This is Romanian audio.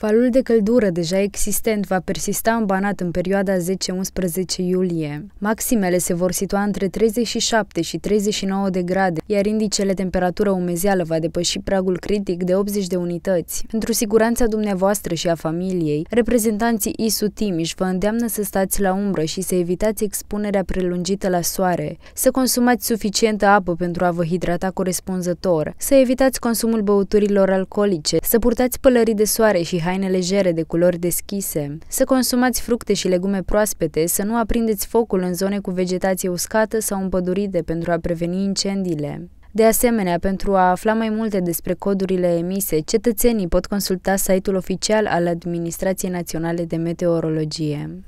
Valul de căldură deja existent va persista în Banat în perioada 10-11 iulie. Maximele se vor situa între 37 și 39 de grade, iar indicele temperatură umezeală va depăși pragul critic de 80 de unități. Pentru siguranța dumneavoastră și a familiei, reprezentanții ISU Timiș vă îndeamnă să stați la umbră și să evitați expunerea prelungită la soare, să consumați suficientă apă pentru a vă hidrata corespunzător, să evitați consumul băuturilor alcoolice, să purtați pălării de soare și haine legere de culori deschise, să consumați fructe și legume proaspete, să nu aprindeți focul în zone cu vegetație uscată sau împădurite pentru a preveni incendiile. De asemenea, pentru a afla mai multe despre codurile emise, cetățenii pot consulta site-ul oficial al Administrației Naționale de Meteorologie.